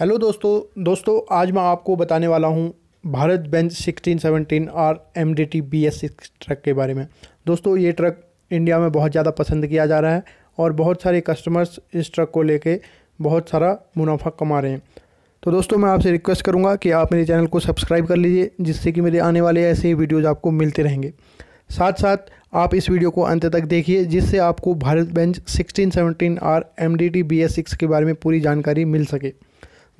hello दोस्तों दोस्तों आज मैं आपको बताने वाला हूँ Bharat Benz 1617 R M D T B S six truck के बारे में दोस्तों ये ट्रक इंडिया में बहुत ज़्यादा पसंद किया जा रहा है और बहुत सारे कस्टमर्स इस ट्रक को लेके बहुत सारा मुनाफा कमा रहे हैं तो दोस्तों मैं आपसे रिक्वेस्ट करूँगा कि आप मेरे चैनल को सब्सक्राइब कर लीजिए जिससे कि मेरे आने वाले ऐसे ही वीडियोज़ आपको मिलते रहेंगे साथ साथ आप इस वीडियो को अंत तक देखिए जिससे आपको Bharat Benz 1617 R M D T B S six के बारे में पूरी जानकारी मिल सके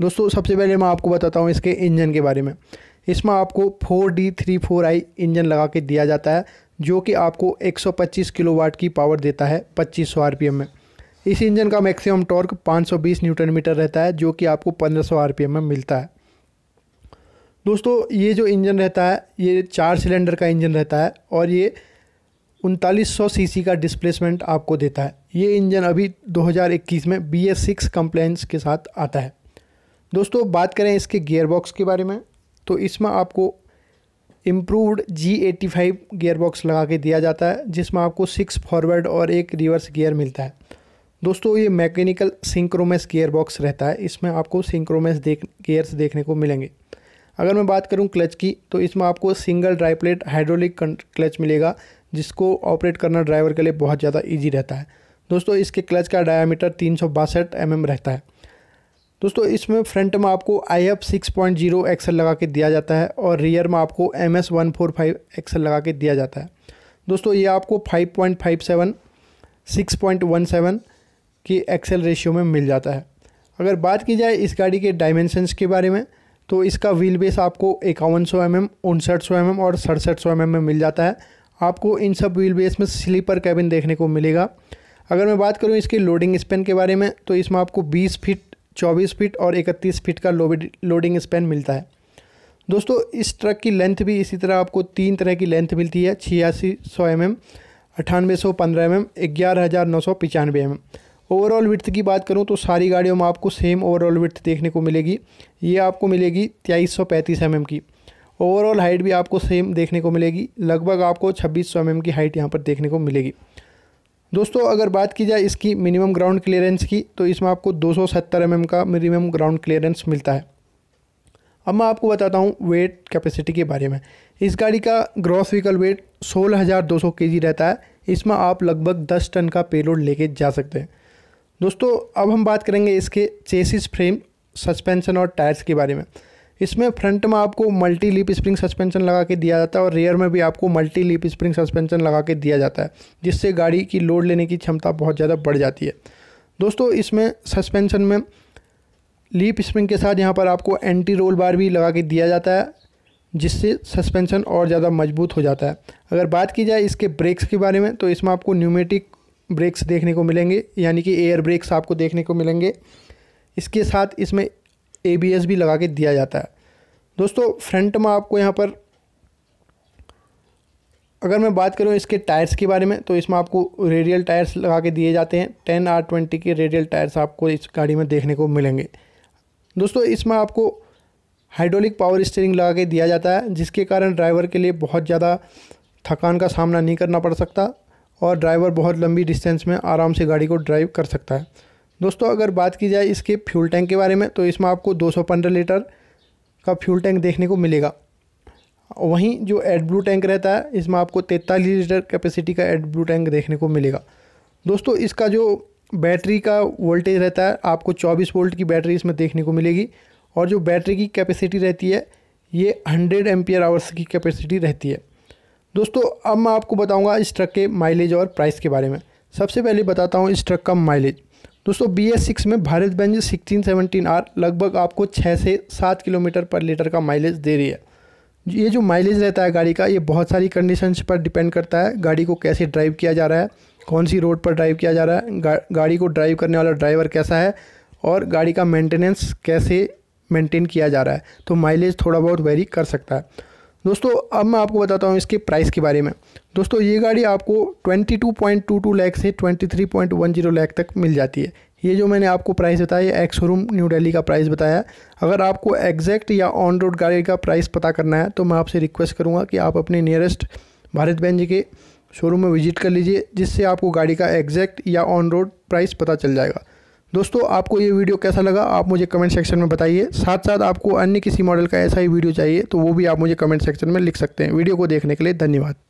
दोस्तों सबसे पहले मैं आपको बताता हूँ इसके इंजन के बारे में इसमें आपको four D three four I engine लगा के दिया जाता है जो कि आपको 125 किलोवाट की पावर देता है 2500 सौ में इस इंजन का मैक्सिमम टॉर्क 520 न्यूटन मीटर रहता है जो कि आपको 1500 सौ में मिलता है दोस्तों ये जो इंजन रहता है ये चार सिलेंडर का इंजन रहता है और ये उनतालीस सौ का डिस्प्लेसमेंट आपको देता है ये इंजन अभी दो में बी एस सिक्स के साथ आता है दोस्तों बात करें इसके गियरबॉक्स के बारे में तो इसमें आपको improved G AT five gearbox लगा के दिया जाता है जिसमें आपको सिक्स फॉरवर्ड और एक रिवर्स गियर मिलता है दोस्तों ये मैकेनिकल सिंक्रोमेस गियरबॉक्स रहता है इसमें आपको सिंक्रोमेस देख गियर्स देखने को मिलेंगे अगर मैं बात करूं क्लच की तो इसमें आपको single dry plate hydraulic clutch मिलेगा जिसको ऑपरेट करना ड्राइवर के लिए बहुत ज़्यादा ईजी रहता है दोस्तों इसके क्लच का डायामीटर तीन सौ mm रहता है दोस्तों इसमें फ्रंट में आपको I F six point zero axle लगा के दिया जाता है और रियर में आपको M S one four five axle लगा के दिया जाता है दोस्तों ये आपको five point five seven six point one seven की एक्सेल रेशियो में मिल जाता है अगर बात की जाए इस गाड़ी के डायमेंशनस के बारे में तो इसका व्हील बेस आपको इक्यावन सौ एम एम उनसठ सौ एम एम और सड़सठ सौ एम एम में मिल जाता है आपको इन सब व्हील बेस में स्लीपर कैबिन देखने को मिलेगा अगर मैं बात करूँ इसके लोडिंग स्पेन के बारे में तो इसमें आपको 20 फीट 24 फीट और 31 फीट का लोडिंग स्पैन मिलता है दोस्तों इस ट्रक की लेंथ भी इसी तरह आपको तीन तरह की लेंथ मिलती है छियासी सौ एम एम अठानवे सौ पंद्रह एम एम ग्यारह हज़ार नौ सौ पचानवे एम एम ओवरऑल विथ की बात करूँ तो सारी गाड़ियों में आपको सेम ओवरऑल विथ्थ देखने को मिलेगी ये आपको मिलेगी तेईस सौ पैंतीस एम एम की ओवरऑल हाइट भी आपको सेम देखने को मिलेगी लगभग आपको छब्बीस सौ एम एम की हाइट यहाँ पर देखने को मिलेगी दोस्तों अगर बात की जाए इसकी मिनिमम ग्राउंड क्लियरेंस की तो इसमें आपको 270 सौ mm का मिनिमम ग्राउंड क्लियरेंस मिलता है अब मैं आपको बताता हूँ वेट कैपेसिटी के बारे में इस गाड़ी का ग्रॉस व्हीकल वेट 16,200 केजी रहता है इसमें आप लगभग 10 टन का पेलोड लेके जा सकते हैं दोस्तों अब हम बात करेंगे इसके चेसिस फ्रेम सस्पेंशन और टायर्स के बारे में इसमें फ्रंट में आपको मल्टी लीप स्प्रिंग सस्पेंशन लगा के दिया जाता है और रेयर में भी आपको मल्टी लीप स्प्रिंग सस्पेंशन लगा के दिया जाता है जिससे गाड़ी की लोड लेने की क्षमता बहुत ज़्यादा बढ़ जाती है दोस्तों इसमें सस्पेंशन में लीप स्प्रिंग के साथ यहाँ पर आपको एंटी रोल बार भी लगा के दिया जाता है जिससे सस्पेंशन और ज़्यादा मजबूत हो जाता है अगर बात की जाए इसके ब्रेक्स के बारे में तो इसमें आपको न्यूमेटिक ब्रेक्स देखने को मिलेंगे यानी कि एयर ब्रेक्स आपको देखने को मिलेंगे इसके साथ इसमें ए भी लगा के दिया जाता है दोस्तों फ्रंट में आपको यहाँ पर अगर मैं बात करूँ इसके टायर्स के बारे में तो इसमें आपको रेडियल टायर्स लगा के दिए जाते हैं टेन आर ट्वेंटी के रेडियल टायर्स आपको इस गाड़ी में देखने को मिलेंगे दोस्तों इसमें आपको हाइड्रोलिक पावर स्टीयरिंग लगा के दिया जाता है जिसके कारण ड्राइवर के लिए बहुत ज़्यादा थकान का सामना नहीं करना पड़ सकता और ड्राइवर बहुत लंबी डिस्टेंस में आराम से गाड़ी को ड्राइव कर सकता है दोस्तों अगर बात की जाए इसके फ्यूल टैंक के बारे में तो इसमें आपको 215 लीटर का फ्यूल टैंक देखने को मिलेगा वहीं जो एड ब्लू टैंक रहता है इसमें आपको तैंतालीस लीटर कैपेसिटी का एड ब्लू टैंक देखने को मिलेगा दोस्तों इसका जो बैटरी का वोल्टेज रहता है आपको 24 वोल्ट की बैटरी इसमें देखने को मिलेगी और जो बैटरी की कैपेसिटी रहती है ये 100 एम्पियर आवर्स की कैपेसिटी रहती है दोस्तों अब मैं आपको बताऊँगा इस ट्रक के माइलेज और प्राइस के बारे में सबसे पहले बताता हूँ इस ट्रक का माइलेज दोस्तों बी एस सिक्स में Bharat Benz sixteen seventeen R लगभग आपको छः से सात किलोमीटर पर लीटर का माइलेज दे रही है ये जो माइलेज रहता है गाड़ी का ये बहुत सारी कंडीशंस पर डिपेंड करता है गाड़ी को कैसे ड्राइव किया जा रहा है कौन सी रोड पर ड्राइव किया जा रहा है गा, गाड़ी को ड्राइव करने वाला ड्राइवर कैसा है और गाड़ी का मेंटेनेंस कैसे मेंटेन किया जा रहा है तो माइलेज थोड़ा बहुत वेरी कर सकता है दोस्तों अब मैं आपको बताता हूँ इसके प्राइस के बारे में दोस्तों ये गाड़ी आपको 22.22 लाख से 23.10 लाख तक मिल जाती है ये जो मैंने आपको प्राइस बताया एक्स शोरूम न्यू दिल्ली का प्राइस बताया अगर आपको एग्जैक्ट या ऑन रोड गाड़ी का प्राइस पता करना है तो मैं आपसे रिक्वेस्ट करूँगा कि आप अपने नियरेस्ट भारत जी के शोरूम में विजिट कर लीजिए जिससे आपको गाड़ी का एग्जैक्ट या ऑन रोड प्राइस पता चल जाएगा दोस्तों आपको ये वीडियो कैसा लगा आप मुझे कमेंट सेक्शन में बताइए साथ साथ आपको अन्य किसी मॉडल का ऐसा ही वीडियो चाहिए तो वो भी आप मुझे कमेंट सेक्शन में लिख सकते हैं वीडियो को देखने के लिए धन्यवाद